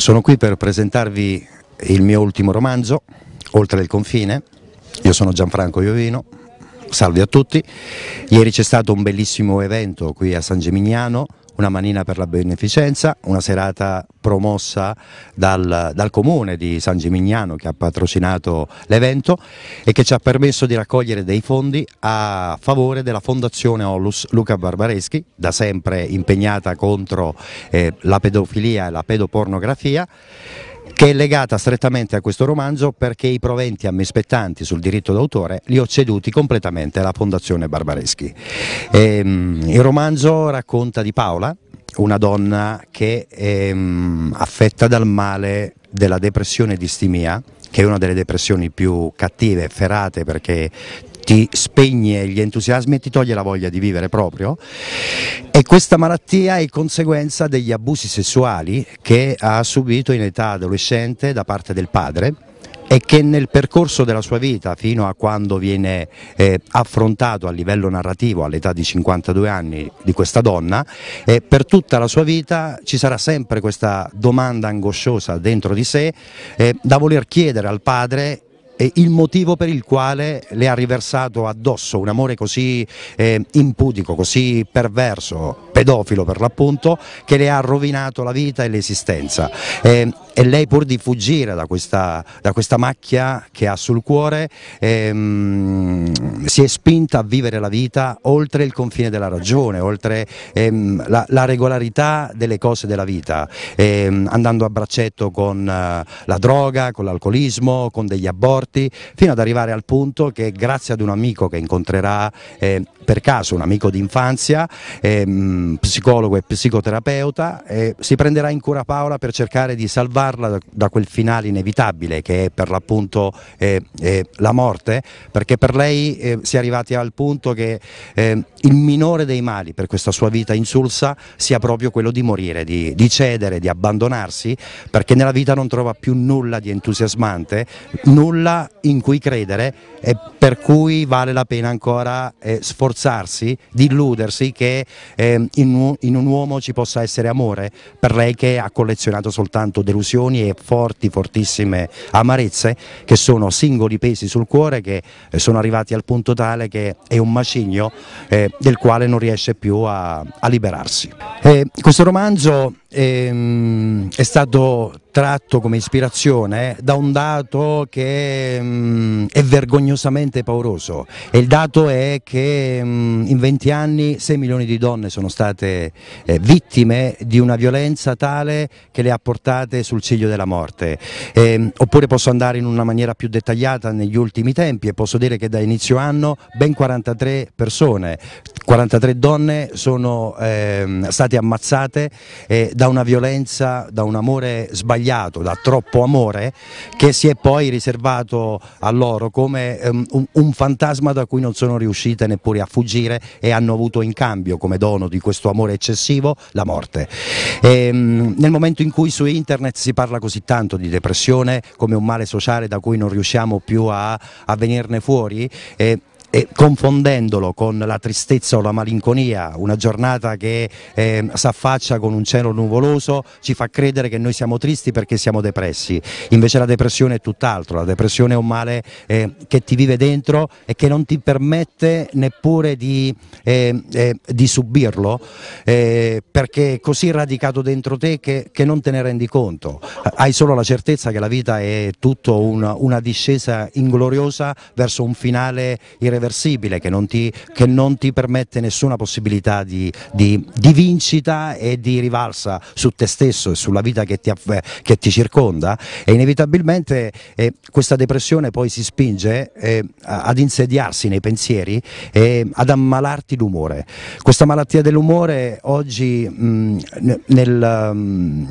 Sono qui per presentarvi il mio ultimo romanzo, Oltre il confine. Io sono Gianfranco Iovino, salve a tutti. Ieri c'è stato un bellissimo evento qui a San Gemignano una manina per la beneficenza, una serata promossa dal, dal comune di San Gimignano che ha patrocinato l'evento e che ci ha permesso di raccogliere dei fondi a favore della fondazione Onlus Luca Barbareschi, da sempre impegnata contro eh, la pedofilia e la pedopornografia che è legata strettamente a questo romanzo perché i proventi a me spettanti sul diritto d'autore li ho ceduti completamente alla Fondazione Barbareschi. E, um, il romanzo racconta di Paola, una donna che è um, ehm, affetta dal male della depressione di distimia, che è una delle depressioni più cattive, ferate, perché ti spegne gli entusiasmi e ti toglie la voglia di vivere proprio e questa malattia è conseguenza degli abusi sessuali che ha subito in età adolescente da parte del padre e che nel percorso della sua vita fino a quando viene eh, affrontato a livello narrativo all'età di 52 anni di questa donna, eh, per tutta la sua vita ci sarà sempre questa domanda angosciosa dentro di sé eh, da voler chiedere al padre il motivo per il quale le ha riversato addosso un amore così eh, impudico, così perverso pedofilo per l'appunto, che le ha rovinato la vita e l'esistenza. E, e lei pur di fuggire da questa, da questa macchia che ha sul cuore ehm, si è spinta a vivere la vita oltre il confine della ragione, oltre ehm, la, la, regolarità delle cose della vita, ehm, andando a braccetto con eh, la droga, con l'alcolismo, con degli aborti, fino ad arrivare al punto che grazie ad un amico che incontrerà eh, per caso, un amico d'infanzia, ehm, Ehm, psicologo e psicoterapeuta e si prenderà in cura Paola per cercare di salvarla da, quel finale inevitabile che è per l'appunto eh, eh, la morte perché per lei eh, si è arrivati al punto che ehm, il minore dei mali per questa sua vita insulsa sia proprio quello di morire, di, di cedere, di abbandonarsi perché nella vita non trova più nulla di entusiasmante, nulla in cui credere e per cui vale la pena ancora eh, sforzarsi di illudersi che eh, in, in un uomo ci possa essere amore per lei che ha collezionato soltanto delusioni e forti, fortissime amarezze che sono singoli pesi sul cuore che eh, sono arrivati al punto tale che è un macigno eh, del quale non riesce più a, a liberarsi. Eh, questo romanzo ehm, è stato tratto come ispirazione eh, da un dato che ehm, è vergognosamente pauroso e il dato è che ehm, in 20 anni 6 milioni di donne sono state eh, vittime di una violenza tale che le ha portate sul ciglio della morte. Ehm, oppure posso andare in una maniera più dettagliata negli ultimi tempi e posso dire che da inizio anno ben 43 persone, 43 donne sono ehm, state state ammazzate eh, da una violenza, da un amore sbagliato, da troppo amore che si è poi riservato a loro come ehm, un, un, fantasma da cui non sono riuscite neppure a fuggire e hanno avuto in cambio come dono di questo amore eccessivo la morte. E, ehm, nel momento in cui su internet si parla così tanto di depressione come un male sociale da cui non riusciamo più a, a venirne fuori, eh, e confondendolo con la tristezza o la malinconia, una giornata che eh, s'affaccia con un cielo nuvoloso ci fa credere che noi siamo tristi perché siamo depressi, invece la depressione è tutt'altro, la depressione è un male eh, che ti vive dentro e che non ti permette neppure di, eh, di subirlo ehm, perché è così radicato dentro te che, che, non te ne rendi conto, hai solo la certezza che la vita è tutto una, una discesa ingloriosa verso un finale irreversibile irreversibile che non ti, che non ti permette nessuna possibilità di, di, di, vincita e di rivalsa su te stesso e sulla vita che ti, che ti circonda e inevitabilmente eh, questa depressione poi si spinge eh, ad insediarsi nei pensieri e ad ammalarti l'umore. Questa malattia dell'umore oggi mh, mm, nel... Mh, mm,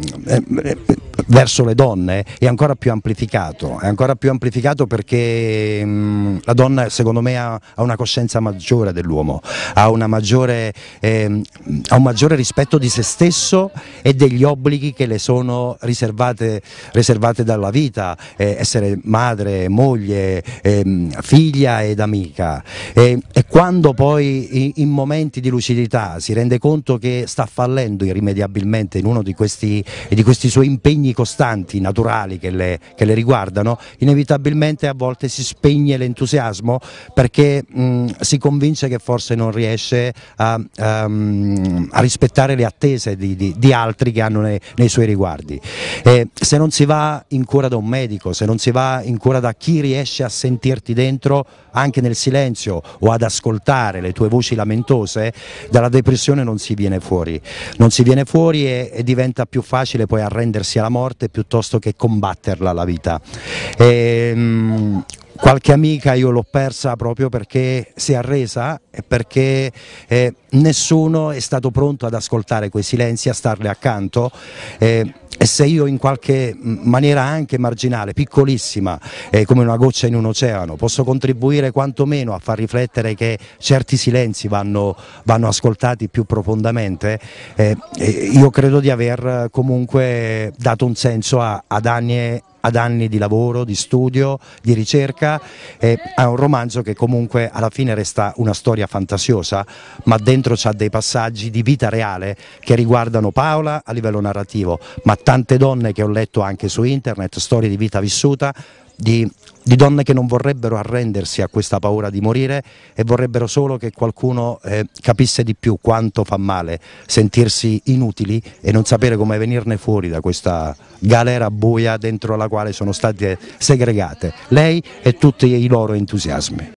eh, verso le donne è ancora più amplificato, è ancora più amplificato perché mh, mm, la donna secondo me ha, ha una coscienza maggiore dell'uomo, ha, eh, ha, un maggiore rispetto di se stesso e degli obblighi che le sono riservate, riservate dalla vita, eh, essere madre, moglie, eh, figlia ed amica e, e quando poi in, in momenti di lucidità si rende conto che sta fallendo irrimediabilmente in uno di questi, di questi suoi impegni impegni costanti, naturali che le, che le riguardano, inevitabilmente a volte si spegne l'entusiasmo perché mh, mm, si convince che forse non riesce a, um, a rispettare le attese di, di, di altri che hanno nei, nei suoi riguardi. E se non si va in cura da un medico, se non si va in cura da chi riesce a sentirti dentro anche nel silenzio o ad ascoltare le tue voci lamentose, dalla depressione non si viene fuori, non si viene fuori e, e diventa più facile poi arrendersi alla morte morte piuttosto che combatterla la vita. E, ehm, mh, qualche amica io l'ho persa proprio perché si è arresa e perché eh, nessuno è stato pronto ad ascoltare quei silenzi, a starle accanto. Eh, e se io in qualche maniera anche marginale, piccolissima, eh, come una goccia in un oceano, posso contribuire quantomeno a far riflettere che certi silenzi vanno, vanno ascoltati più profondamente, eh, io credo di aver comunque dato un senso a, ad anni ad anni di lavoro, di studio, di ricerca, è un romanzo che comunque alla fine resta una storia fantasiosa, ma dentro c'ha dei passaggi di vita reale che riguardano Paola a livello narrativo, ma tante donne che ho letto anche su internet, storie di vita vissuta, di, di, donne che non vorrebbero arrendersi a questa paura di morire e vorrebbero solo che qualcuno eh, capisse di più quanto fa male sentirsi inutili e non sapere come venirne fuori da questa galera buia dentro la quale sono state segregate lei e tutti i loro entusiasmi.